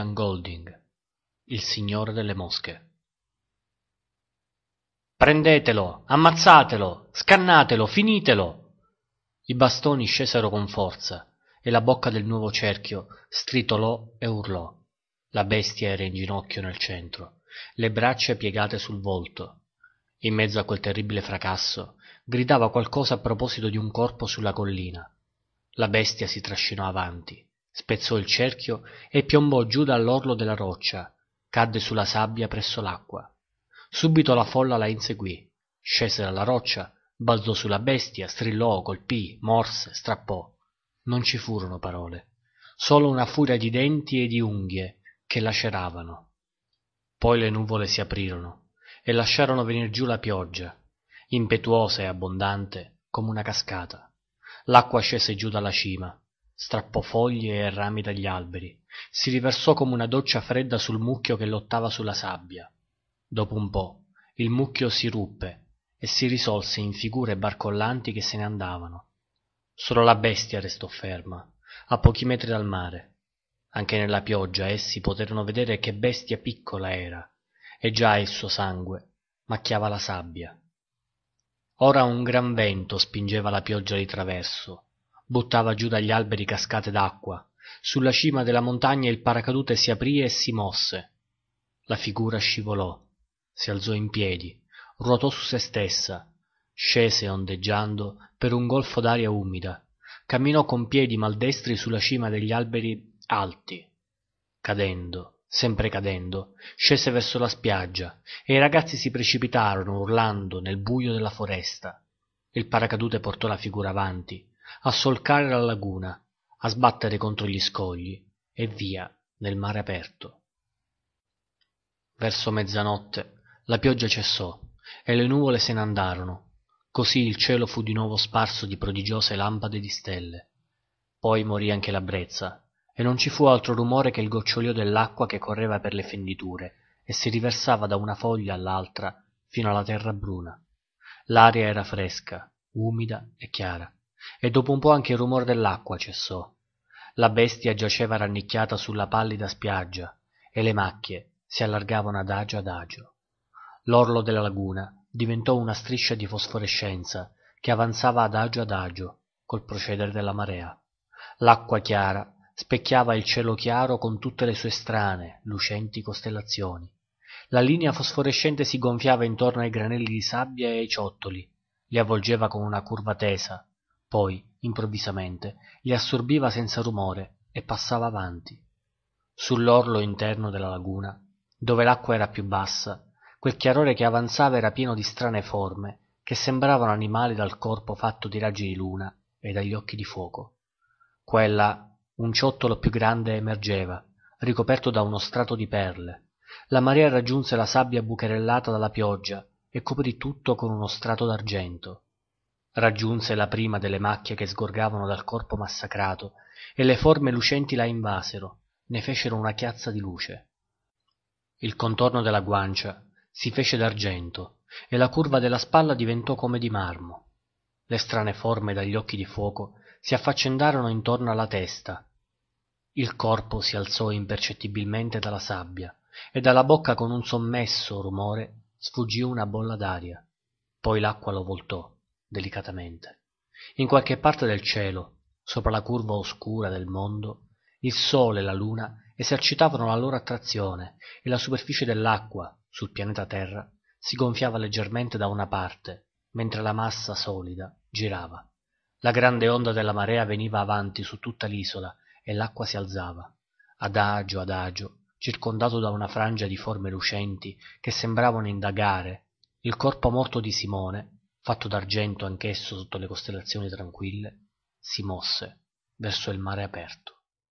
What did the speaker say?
Ian Golding, il signore delle mosche. Prendetelo, ammazzatelo, scannatelo, finitelo. I bastoni scesero con forza e la bocca del nuovo cerchio stritolò e urlò. La bestia era in ginocchio nel centro, le braccia piegate sul volto. In mezzo a quel terribile fracasso gridava qualcosa a proposito di un corpo sulla collina. La bestia si trascinò avanti, spezzò il cerchio e piombò giù dall'orlo della roccia cadde sulla sabbia presso l'acqua subito la folla la inseguì scese dalla roccia balzò sulla bestia strillò colpì morse strappò non ci furono parole solo una furia di denti e di unghie che laceravano poi le nuvole si aprirono e lasciarono venir giù la pioggia impetuosa e abbondante come una cascata l'acqua scese giù dalla cima strappò foglie e rami dagli alberi si riversò come una doccia fredda sul mucchio che lottava sulla sabbia dopo un po il mucchio si ruppe e si risolse in figure barcollanti che se ne andavano solo la bestia restò ferma a pochi metri dal mare anche nella pioggia essi poterono vedere che bestia piccola era e già il suo sangue macchiava la sabbia ora un gran vento spingeva la pioggia di traverso buttava giù dagli alberi cascate d'acqua sulla cima della montagna il paracadute si aprì e si mosse la figura scivolò si alzò in piedi ruotò su se stessa scese ondeggiando per un golfo d'aria umida camminò con piedi maldestri sulla cima degli alberi alti cadendo sempre cadendo scese verso la spiaggia e i ragazzi si precipitarono urlando nel buio della foresta il paracadute portò la figura avanti a solcare la laguna, a sbattere contro gli scogli e via nel mare aperto. Verso mezzanotte la pioggia cessò e le nuvole se ne andarono, così il cielo fu di nuovo sparso di prodigiose lampade di stelle. Poi morì anche la brezza e non ci fu altro rumore che il gocciolio dell'acqua che correva per le fenditure e si riversava da una foglia all'altra fino alla terra bruna. L'aria era fresca, umida e chiara e dopo un po anche il rumore dell'acqua cessò la bestia giaceva rannicchiata sulla pallida spiaggia e le macchie si allargavano adagio adagio l'orlo della laguna diventò una striscia di fosforescenza che avanzava adagio adagio col procedere della marea l'acqua chiara specchiava il cielo chiaro con tutte le sue strane lucenti costellazioni la linea fosforescente si gonfiava intorno ai granelli di sabbia e ai ciottoli li avvolgeva con una curva tesa poi improvvisamente li assorbiva senza rumore e passava avanti sull'orlo interno della laguna dove l'acqua era più bassa quel chiarore che avanzava era pieno di strane forme che sembravano animali dal corpo fatto di raggi di luna e dagli occhi di fuoco qua e là un ciottolo più grande emergeva ricoperto da uno strato di perle la marea raggiunse la sabbia bucherellata dalla pioggia e coprì tutto con uno strato raggiunse la prima delle macchie che sgorgavano dal corpo massacrato e le forme lucenti la invasero ne fecero una chiazza di luce il contorno della guancia si fece d'argento e la curva della spalla diventò come di marmo le strane forme dagli occhi di fuoco si affaccendarono intorno alla testa il corpo si alzò impercettibilmente dalla sabbia e dalla bocca con un sommesso rumore sfuggì una bolla d'aria poi l'acqua lo voltò delicatamente. In qualche parte del cielo, sopra la curva oscura del mondo, il sole e la luna esercitavano la loro attrazione e la superficie dell'acqua, sul pianeta Terra, si gonfiava leggermente da una parte, mentre la massa solida girava. La grande onda della marea veniva avanti su tutta l'isola e l'acqua si alzava, adagio adagio, circondato da una frangia di forme lucenti che sembravano indagare, il corpo morto di Simone fatto d'argento anch'esso sotto le costellazioni tranquille si mosse verso il mare aperto